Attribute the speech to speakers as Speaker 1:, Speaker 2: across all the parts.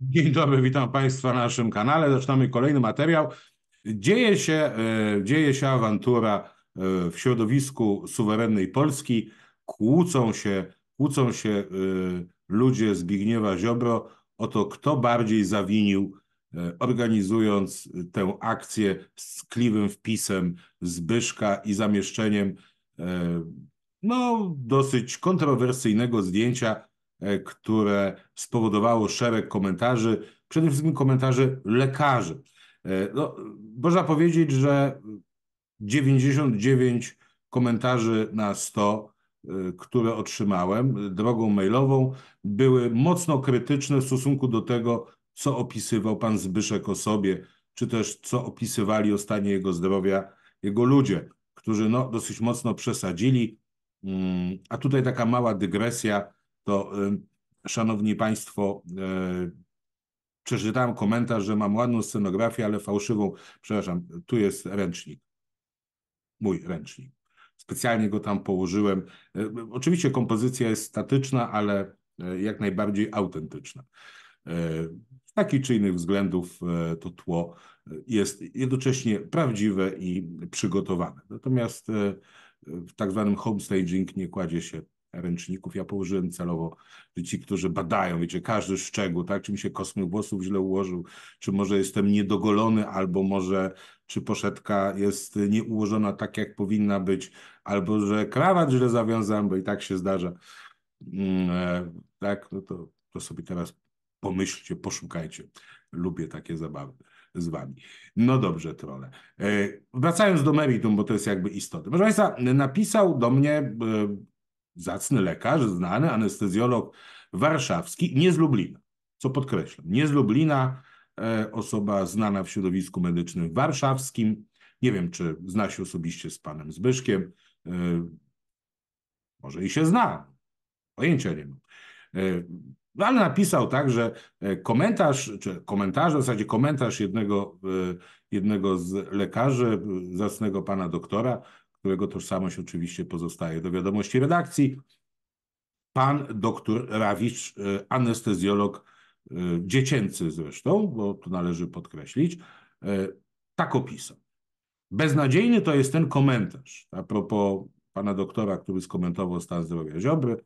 Speaker 1: Dzień dobry, witam Państwa na naszym kanale. Zaczynamy kolejny materiał. Dzieje się, e, dzieje się awantura e, w środowisku suwerennej Polski. Kłócą się, kłócą się e, ludzie Zbigniewa Ziobro o to, kto bardziej zawinił, organizując tę akcję z kliwym wpisem Zbyszka i zamieszczeniem no, dosyć kontrowersyjnego zdjęcia E, które spowodowało szereg komentarzy, przede wszystkim komentarzy lekarzy. E, no, można powiedzieć, że 99 komentarzy na 100, e, które otrzymałem drogą mailową, były mocno krytyczne w stosunku do tego, co opisywał pan Zbyszek o sobie, czy też co opisywali o stanie jego zdrowia jego ludzie, którzy no, dosyć mocno przesadzili. Mm, a tutaj taka mała dygresja to y, szanowni państwo, y, przeczytałem komentarz, że mam ładną scenografię, ale fałszywą. Przepraszam, tu jest ręcznik. Mój ręcznik. Specjalnie go tam położyłem. Y, oczywiście kompozycja jest statyczna, ale jak najbardziej autentyczna. Z takich czy innych względów to tło jest jednocześnie prawdziwe i przygotowane. Natomiast w tak zwanym homestaging nie kładzie się ręczników. Ja położyłem celowo, że ci, którzy badają, wiecie, każdy szczegół, tak, czy mi się kosmyk włosów źle ułożył, czy może jestem niedogolony, albo może czy poszetka jest nieułożona tak, jak powinna być, albo że krawat źle zawiązałem, bo i tak się zdarza. Mm, e, tak, no to, to sobie teraz pomyślcie, poszukajcie. Lubię takie zabawy z wami. No dobrze, trole. E, wracając do meritum, bo to jest jakby istotne. Proszę Państwa, napisał do mnie e, zacny lekarz, znany anestezjolog warszawski, nie z Lublina, co podkreślam, nie z Lublina, e, osoba znana w środowisku medycznym warszawskim. Nie wiem, czy zna się osobiście z panem Zbyszkiem. E, może i się zna, pojęcia nie mam. E, no, ale napisał także komentarz, czy komentarz, w zasadzie komentarz jednego, jednego z lekarzy, zacnego pana doktora, którego tożsamość oczywiście pozostaje do wiadomości redakcji. Pan doktor Rawicz, e, anestezjolog e, dziecięcy zresztą, bo to należy podkreślić, e, tak opisał. Beznadziejny to jest ten komentarz a propos pana doktora, który skomentował stan zdrowia Ziobry.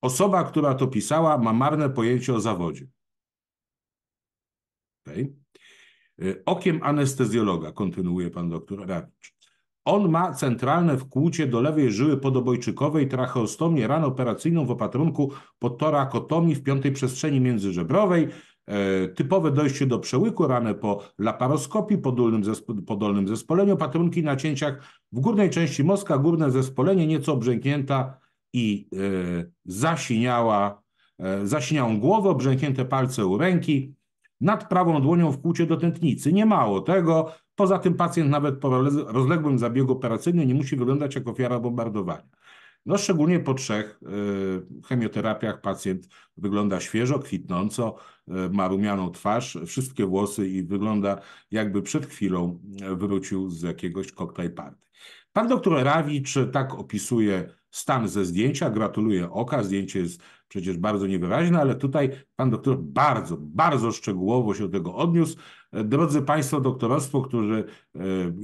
Speaker 1: Osoba, która to pisała, ma marne pojęcie o zawodzie. Okay. Okiem anestezjologa, kontynuuje pan doktor Rawicz. On ma centralne wkłucie do lewej żyły podobojczykowej, tracheostomię operacyjną w opatrunku potorakotomii w piątej przestrzeni międzyżebrowej, e, Typowe dojście do przełyku, ranę po laparoskopii, po dolnym, zespo, po dolnym zespoleniu, patrunki na cięciach w górnej części mózga, górne zespolenie nieco obrzęknięta i y, zasiniała, e, zasiniałą głowę, obrzęknięte palce u ręki, nad prawą dłonią w kłucie do tętnicy. Nie mało tego, Poza tym pacjent nawet po rozległym zabiegu operacyjnym nie musi wyglądać jak ofiara bombardowania. No szczególnie po trzech y, chemioterapiach pacjent wygląda świeżo, kwitnąco, y, ma rumianą twarz, wszystkie włosy i wygląda jakby przed chwilą y, wrócił z jakiegoś koktajl party. Pan doktor Rawicz tak opisuje stan ze zdjęcia. Gratuluję oka. Zdjęcie jest przecież bardzo niewyraźne, ale tutaj pan doktor bardzo, bardzo szczegółowo się do tego odniósł. E, drodzy Państwo doktorostwo, którzy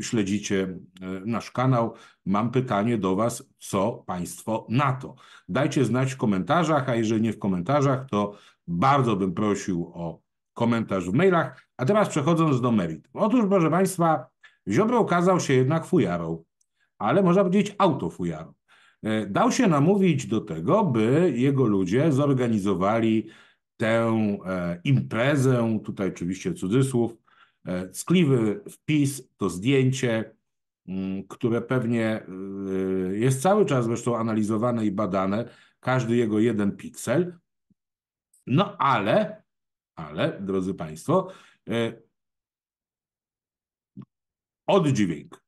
Speaker 1: e, śledzicie e, nasz kanał, mam pytanie do Was, co Państwo na to? Dajcie znać w komentarzach, a jeżeli nie w komentarzach, to bardzo bym prosił o komentarz w mailach. A teraz przechodząc do meritum. Otóż, proszę Państwa, Ziobro okazał się jednak fujarą, ale można powiedzieć autofujarą. E, dał się namówić do tego, by jego ludzie zorganizowali tę e, imprezę, tutaj oczywiście cudzysłów, ckliwy e, wpis, to zdjęcie, mm, które pewnie jest cały czas zresztą analizowane i badane, każdy jego jeden piksel. No ale, ale, drodzy Państwo, oddźwięk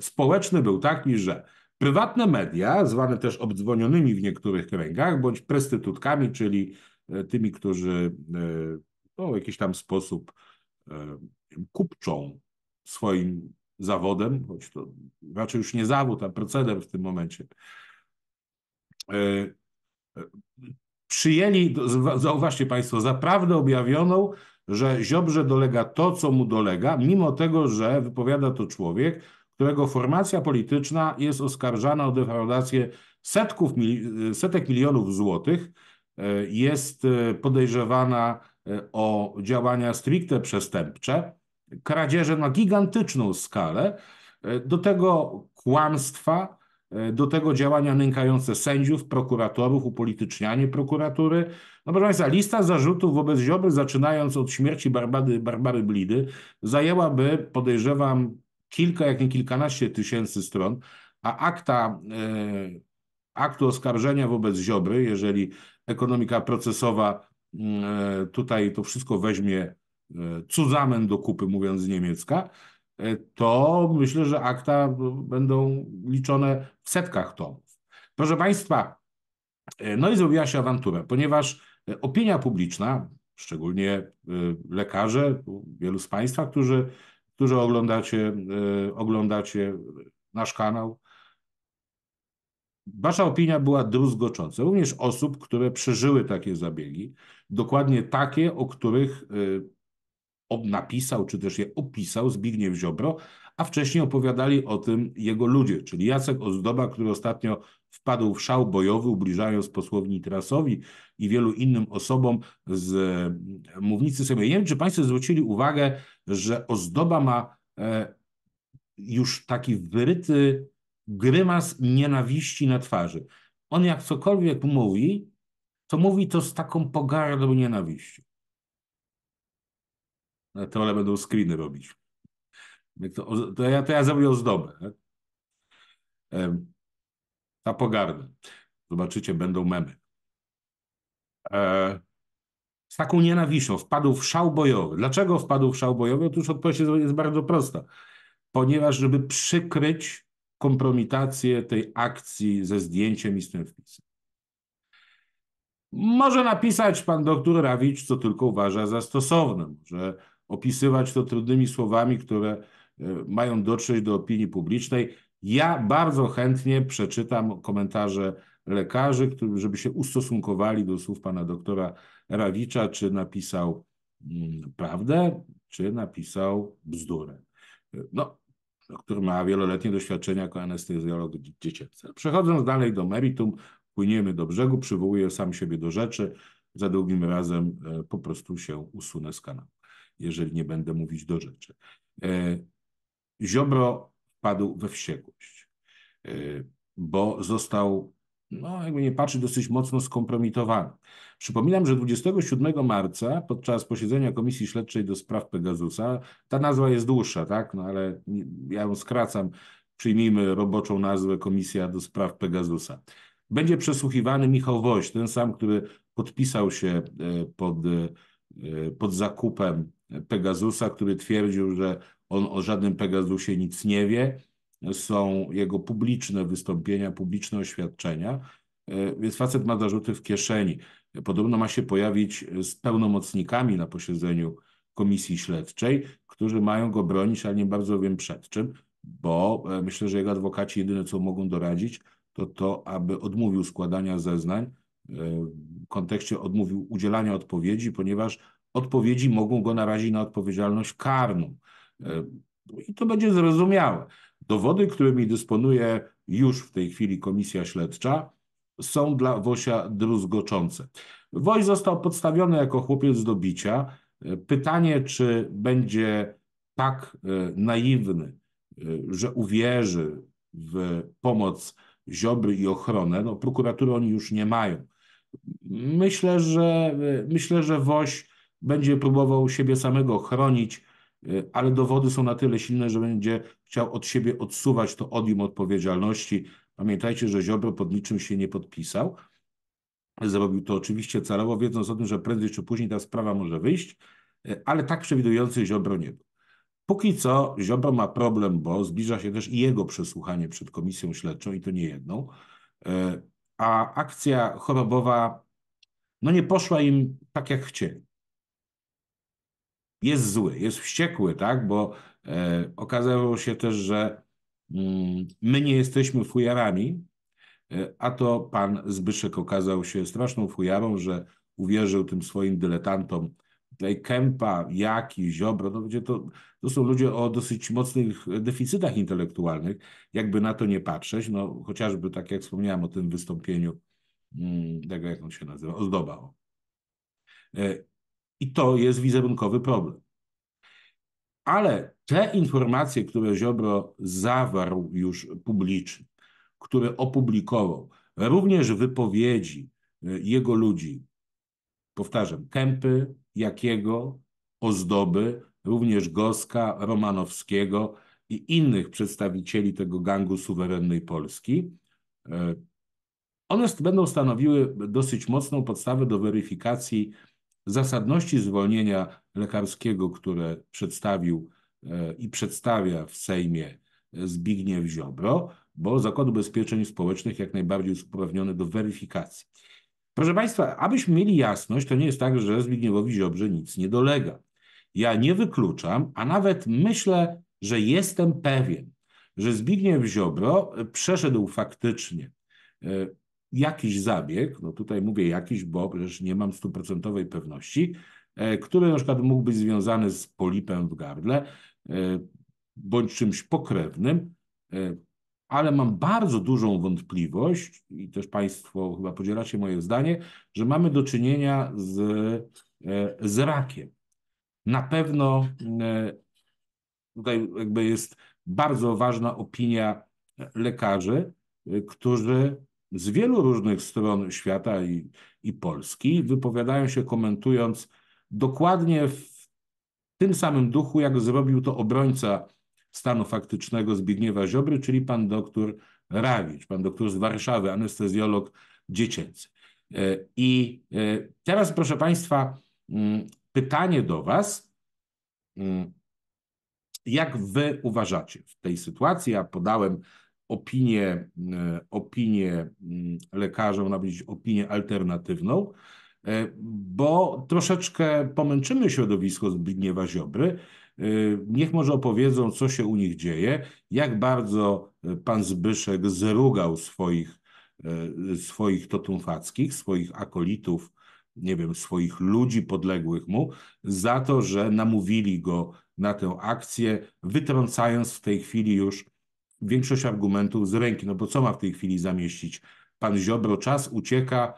Speaker 1: społeczny był taki, że Prywatne media, zwane też obdzwonionymi w niektórych kręgach, bądź prestytutkami, czyli e, tymi, którzy e, no, w jakiś tam sposób e, kupczą swoim zawodem, choć to raczej już nie zawód, a proceder w tym momencie, przyjęli, zauważcie Państwo, zaprawdę objawioną, że Ziobrze dolega to, co mu dolega, mimo tego, że wypowiada to człowiek, którego formacja polityczna jest oskarżana o defraudację setków, setek milionów złotych, e, jest e, podejrzewana e, o działania stricte przestępcze, kradzieże na gigantyczną skalę, do tego kłamstwa, do tego działania nękające sędziów, prokuratorów, upolitycznianie prokuratury. No proszę Państwa, lista zarzutów wobec Ziobry, zaczynając od śmierci Barbary, Barbary Blidy, zajęłaby, podejrzewam, kilka, jak nie kilkanaście tysięcy stron, a akta, e, aktu oskarżenia wobec Ziobry, jeżeli ekonomika procesowa mm, e, tutaj to wszystko weźmie e, cudzamen do kupy, mówiąc z niemiecka, to myślę, że akta będą liczone w setkach tomów. Proszę Państwa, no i zrobiła się awantura, ponieważ opinia publiczna, szczególnie lekarze, wielu z Państwa, którzy którzy oglądacie, e, oglądacie nasz kanał. Wasza opinia była druzgocząca, również osób, które przeżyły takie zabiegi, dokładnie takie, o których e, napisał czy też je opisał Zbigniew Ziobro, a wcześniej opowiadali o tym jego ludzie, czyli Jacek Ozdoba, który ostatnio wpadł w szał bojowy, ubliżając posłowi Trasowi i wielu innym osobom z mm, mównicy sobie. Nie wiem, czy Państwo zwrócili uwagę, że Ozdoba ma e, już taki wyryty grymas nienawiści na twarzy. On jak cokolwiek mówi, to mówi to z taką pogardą nienawiścią trole będą screeny robić. To, to, ja, to ja zrobię ozdobę. Ta pogarda. Zobaczycie, będą memy. E, z taką nienawiścią wpadł w szał bojowy. Dlaczego wpadł w szał bojowy? Otóż odpowiedź jest bardzo prosta. Ponieważ, żeby przykryć kompromitację tej akcji ze zdjęciem i z tym wpisem. Może napisać pan doktor Rawicz, co tylko uważa za stosowne. Może opisywać to trudnymi słowami, które e, mają dotrzeć do opinii publicznej. Ja bardzo chętnie przeczytam komentarze lekarzy, żeby się ustosunkowali do słów pana doktora Rawicza, czy napisał mm, prawdę, czy napisał bzdurę. No, który ma wieloletnie doświadczenia jako anestezjolog dziecięcy. Przechodząc dalej do meritum, płyniemy do brzegu, przywołuję sam siebie do rzeczy, za drugim razem e, po prostu się usunę z kanału jeżeli nie będę mówić do rzeczy. E, Ziobro wpadł we wściekłość, e, bo został, no jakby nie patrzy, dosyć mocno skompromitowany. Przypominam, że 27 marca podczas posiedzenia Komisji Śledczej do spraw Pegasusa, ta nazwa jest dłuższa, tak, no ale ja ją skracam, przyjmijmy roboczą nazwę Komisja do spraw Pegasusa. Będzie przesłuchiwany Michał Woś, ten sam, który podpisał się e, pod, pod zakupem Pegasusa, który twierdził, że on o żadnym Pegasusie nic nie wie. Są jego publiczne wystąpienia, publiczne oświadczenia, e, więc facet ma zarzuty w kieszeni. Podobno ma się pojawić z pełnomocnikami na posiedzeniu komisji śledczej, którzy mają go bronić, ale nie bardzo wiem przed czym, bo e, myślę, że jego adwokaci jedyne co mogą doradzić, to to, aby odmówił składania zeznań e, w kontekście odmówił udzielania odpowiedzi, ponieważ odpowiedzi mogą go narazić na odpowiedzialność karną. E, no I to będzie zrozumiałe. Dowody, którymi dysponuje już w tej chwili komisja śledcza, są dla Wosia druzgoczące. Woś został podstawiony jako chłopiec do bicia. E, pytanie, czy będzie tak e, naiwny, że uwierzy w pomoc Ziobry i ochronę, no prokuratury oni już nie mają. Myślę, że myślę, że Woś będzie próbował siebie samego chronić, y, ale dowody są na tyle silne, że będzie chciał od siebie odsuwać to odium odpowiedzialności. Pamiętajcie, że Ziobro pod niczym się nie podpisał. Zrobił to oczywiście celowo, wiedząc o tym, że prędzej czy później ta sprawa może wyjść, y, ale tak przewidujący Ziobro nie był. Póki co Ziobro ma problem, bo zbliża się też i jego przesłuchanie przed komisją śledczą i to nie jedną. Y, a akcja chorobowa no nie poszła im tak jak chcieli jest zły, jest wściekły, tak? Bo e, okazało się też, że mm, my nie jesteśmy fujarami, e, a to pan Zbyszek okazał się straszną fujarą, że uwierzył tym swoim dyletantom tutaj Kępa, Jaki, Ziobro, to, no będzie to, to są ludzie o dosyć mocnych deficytach intelektualnych, jakby na to nie patrzeć, no chociażby tak jak wspomniałem o tym wystąpieniu mm, tego, jak on się nazywa, Ozdoba. I to jest wizerunkowy problem. Ale te informacje, które Ziobro zawarł już publicznie, które opublikował, również wypowiedzi y, jego ludzi, powtarzam, Kępy, Jakiego, Ozdoby, również Goska, Romanowskiego i innych przedstawicieli tego gangu suwerennej Polski, y, one będą stanowiły dosyć mocną podstawę do weryfikacji zasadności zwolnienia lekarskiego, które przedstawił e, i przedstawia w Sejmie e, Zbigniew Ziobro, bo Zakład Ubezpieczeń Społecznych jak najbardziej jest uprawniony do weryfikacji. Proszę Państwa, abyśmy mieli jasność, to nie jest tak, że Zbigniewowi Ziobrze nic nie dolega. Ja nie wykluczam, a nawet myślę, że jestem pewien, że Zbigniew Ziobro e, przeszedł faktycznie jakiś zabieg, no tutaj mówię jakiś, bo przecież nie mam stuprocentowej pewności, e, który na przykład mógł być związany z polipem w gardle e, bądź czymś pokrewnym, e, ale mam bardzo dużą wątpliwość i też Państwo chyba podzielacie moje zdanie, że mamy do czynienia z, z rakiem. Na pewno tutaj jakby jest bardzo ważna opinia lekarzy, którzy z wielu różnych stron świata i, i Polski wypowiadają się komentując dokładnie w tym samym duchu, jak zrobił to obrońca stanu faktycznego Zbigniewa Ziobry, czyli pan doktor Rawicz, pan doktor z Warszawy, anestezjolog dziecięcy. E, I e, teraz, proszę Państwa, mm, pytanie do Was. Mm, jak Wy uważacie w tej sytuacji? Ja podałem opinię, e, opinię mm, lekarza, można powiedzieć opinię alternatywną, e, bo troszeczkę pomęczymy środowisko Zbigniewa Ziobry. E, niech może opowiedzą, co się u nich dzieje, jak bardzo pan Zbyszek zrugał swoich, swoich totumfackich, swoich akolitów, nie wiem, swoich ludzi podległych mu, za to, że namówili go na tę akcję, wytrącając w tej chwili już większość argumentów z ręki, no bo co ma w tej chwili zamieścić? Pan Ziobro, czas ucieka,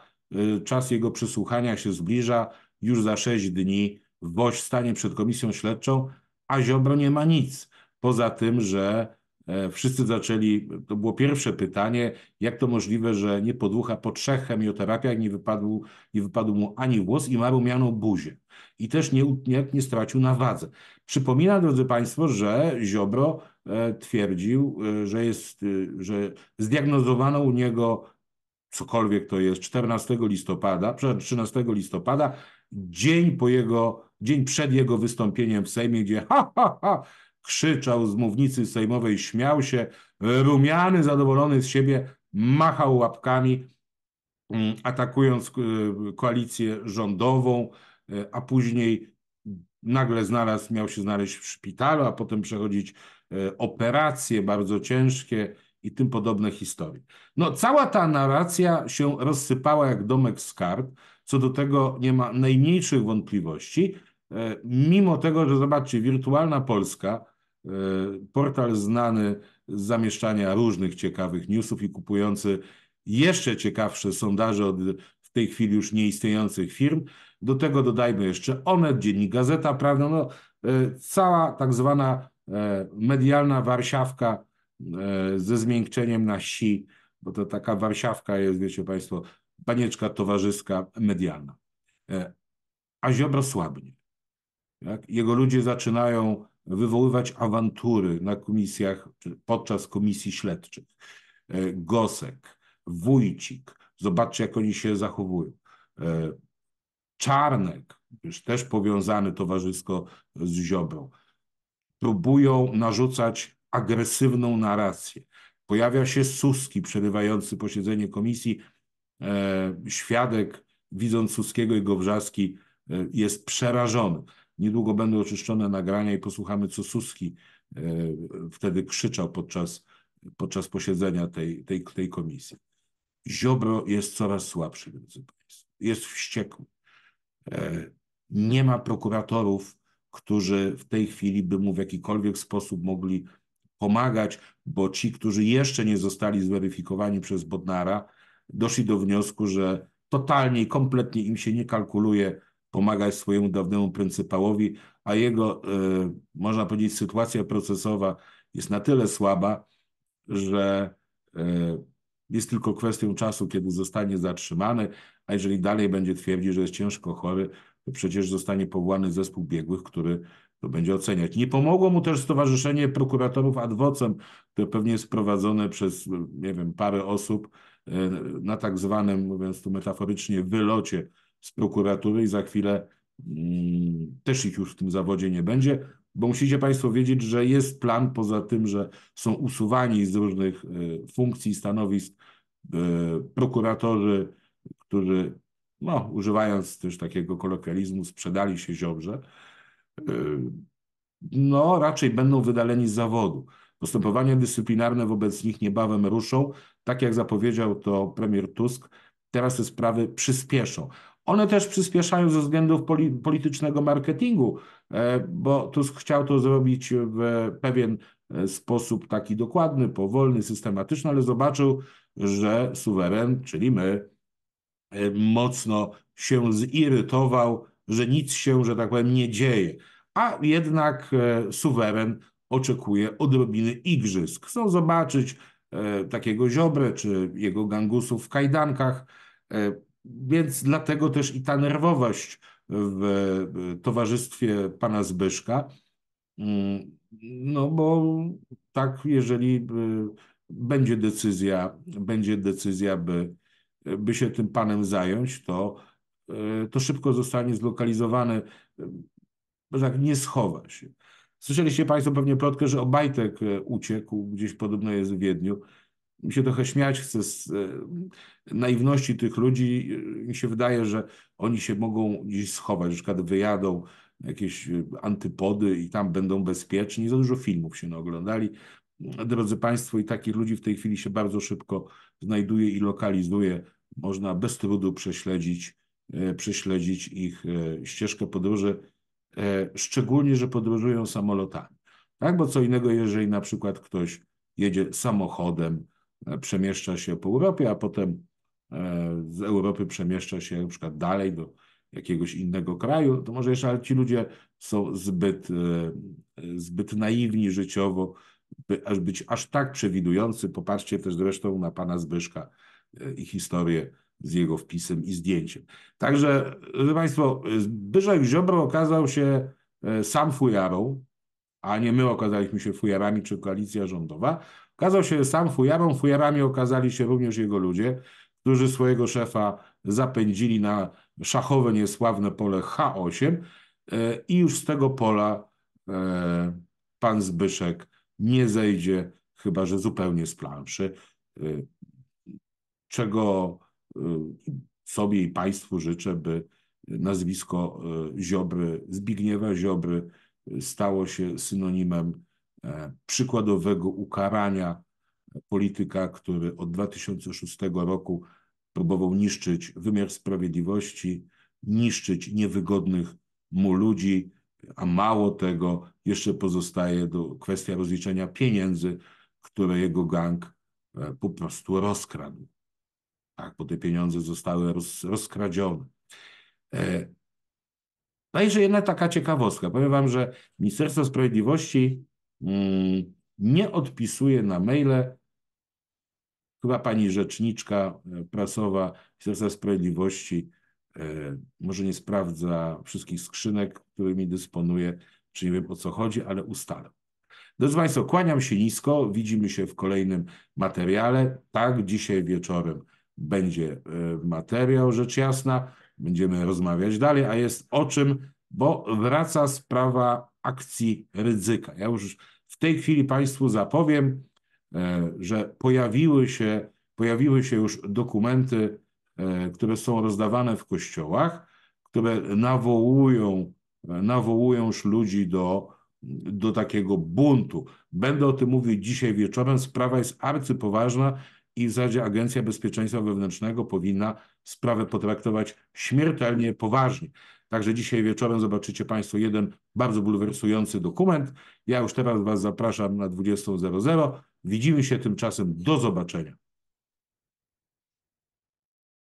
Speaker 1: y, czas jego przesłuchania się zbliża, już za sześć dni WOŚ stanie przed komisją śledczą, a Ziobro nie ma nic. Poza tym, że e, wszyscy zaczęli, to było pierwsze pytanie, jak to możliwe, że nie podłucha po trzech chemioterapiach, nie wypadł, nie wypadł mu ani włos i ma rumianą buzię. I też nie, nie, nie stracił na wadze. Przypominam, drodzy Państwo, że Ziobro E, twierdził, e, że, jest, e, że zdiagnozowano u niego cokolwiek to jest 14 listopada, przepraszam, 13 listopada, dzień po jego, dzień przed jego wystąpieniem w Sejmie, gdzie ha, ha, ha, krzyczał z mównicy sejmowej, śmiał się, rumiany, zadowolony z siebie, machał łapkami, mm, atakując koalicję rządową, a później nagle znalazł, miał się znaleźć w szpitalu, a potem przechodzić E, operacje bardzo ciężkie i tym podobne historie. No, cała ta narracja się rozsypała jak domek z kart. Co do tego nie ma najmniejszych wątpliwości. E, mimo tego, że zobaczcie, wirtualna Polska, e, portal znany z zamieszczania różnych ciekawych newsów i kupujący jeszcze ciekawsze sondaże od w tej chwili już nieistniejących firm. Do tego dodajmy jeszcze Onet, Dziennik Gazeta Prawna, no, cała tak zwana E, medialna warszawka e, ze zmiękczeniem na si, bo to taka warszawka jest, wiecie Państwo, panieczka towarzyska medialna. E, a Ziobro słabnie. Tak? Jego ludzie zaczynają wywoływać awantury na komisjach, podczas komisji śledczych. Gosek, Wójcik, zobaczcie jak oni się zachowują. Czarnek, już też powiązany towarzysko z Ziobrą próbują narzucać agresywną narrację. Pojawia się Suski przerywający posiedzenie komisji. E, świadek, widząc Suskiego i Gowrzaski, e, jest przerażony. Niedługo będą oczyszczone nagrania i posłuchamy, co Suski e, wtedy krzyczał podczas, podczas posiedzenia tej, tej, tej komisji. Ziobro jest coraz słabszy, drodzy Państwo. Jest wściekły. Nie ma prokuratorów którzy w tej chwili by mu w jakikolwiek sposób mogli pomagać, bo ci, którzy jeszcze nie zostali zweryfikowani przez Bodnara, doszli do wniosku, że totalnie i kompletnie im się nie kalkuluje pomagać swojemu dawnemu pryncypałowi, a jego, y, można powiedzieć, sytuacja procesowa jest na tyle słaba, że y, jest tylko kwestią czasu, kiedy zostanie zatrzymany, a jeżeli dalej będzie twierdzić, że jest ciężko chory, to przecież zostanie powołany zespół biegłych, który to będzie oceniać. Nie pomogło mu też Stowarzyszenie Prokuratorów Adwocem, które pewnie jest prowadzone przez, nie wiem, parę osób e, na tak zwanym, mówiąc tu metaforycznie, wylocie z prokuratury i za chwilę mm, też ich już w tym zawodzie nie będzie, bo musicie Państwo wiedzieć, że jest plan, poza tym, że są usuwani z różnych e, funkcji, stanowisk e, prokuratorzy, którzy no, używając też takiego kolokwializmu, sprzedali się Ziobrze, yy, no raczej będą wydaleni z zawodu. Postępowania dyscyplinarne wobec nich niebawem ruszą. Tak jak zapowiedział to premier Tusk, teraz te sprawy przyspieszą. One też przyspieszają ze względów politycznego marketingu, e, bo Tusk chciał to zrobić w pewien e, sposób taki dokładny, powolny, systematyczny, ale zobaczył, że suweren, czyli my, mocno się zirytował, że nic się, że tak powiem, nie dzieje. A jednak e, suweren oczekuje odrobiny igrzysk. Chcą zobaczyć e, takiego ziobre czy jego gangusów w kajdankach, e, więc dlatego też i ta nerwowość w towarzystwie pana Zbyszka, mm, no bo tak, jeżeli będzie decyzja, będzie decyzja, by by się tym panem zająć, to, e, to szybko zostanie zlokalizowany, e, tak nie schowa się. Słyszeliście Państwo pewnie plotkę, że Obajtek e, uciekł, gdzieś podobno jest w Wiedniu. Mi się trochę śmiać chce z naiwności tych ludzi. Mi się wydaje, że oni się mogą gdzieś schować, na przykład wyjadą jakieś antypody i tam będą bezpieczni. Za dużo filmów się oglądali, Drodzy Państwo, i takich ludzi w tej chwili się bardzo szybko znajduje i lokalizuje można bez trudu prześledzić, e, prześledzić ich e, ścieżkę podróży, e, szczególnie, że podróżują samolotami. Tak, bo co innego, jeżeli na przykład ktoś jedzie samochodem, przemieszcza się po Europie, a potem z Europy przemieszcza się na przykład dalej do jakiegoś innego kraju, to może jeszcze, ale ci ludzie są zbyt, zbyt naiwni życiowo, by aż być aż tak przewidujący. Popatrzcie też zresztą na pana Zbyszka E, i historię z jego wpisem i zdjęciem. Także, proszę Państwo, Zbyszek Ziobro okazał się e, sam fujarą, a nie my okazaliśmy się fujarami czy koalicja rządowa. Okazał się sam fujarą, fujarami okazali się również jego ludzie, którzy swojego szefa zapędzili na szachowe niesławne pole H8 e, i już z tego pola pan Zbyszek nie zejdzie, chyba że zupełnie z planszy czego y, sobie i Państwu życzę, by nazwisko y, Ziobry, Zbigniewa Ziobry y, stało się synonimem e, przykładowego ukarania polityka, który od 2006 roku próbował niszczyć wymiar sprawiedliwości, niszczyć niewygodnych mu ludzi, a mało tego, jeszcze pozostaje do, kwestia rozliczenia pieniędzy, które jego gang e, po prostu rozkradł tak, bo te pieniądze zostały roz, rozkradzione. E, no i jedna taka ciekawostka. Powiem Wam, że Ministerstwo Sprawiedliwości mm, nie odpisuje na maile, chyba pani rzeczniczka e, prasowa Ministerstwa Sprawiedliwości e, może nie sprawdza wszystkich skrzynek, którymi dysponuje, czy nie wiem o co chodzi, ale ustalę. Drodzy Państwo, kłaniam się nisko. Widzimy się w kolejnym materiale. Tak, dzisiaj wieczorem będzie e, materiał, rzecz jasna, będziemy rozmawiać dalej, a jest o czym, bo wraca sprawa akcji ryzyka. Ja już w tej chwili Państwu zapowiem, e, że pojawiły się, pojawiły się już dokumenty, e, które są rozdawane w kościołach, które nawołują, nawołują już ludzi do, do takiego buntu. Będę o tym mówił dzisiaj wieczorem. Sprawa jest arcypoważna i w zasadzie Agencja Bezpieczeństwa Wewnętrznego powinna sprawę potraktować śmiertelnie poważnie. Także dzisiaj wieczorem zobaczycie Państwo jeden bardzo bulwersujący dokument. Ja już teraz Was zapraszam na 20.00. Widzimy się tymczasem. Do zobaczenia.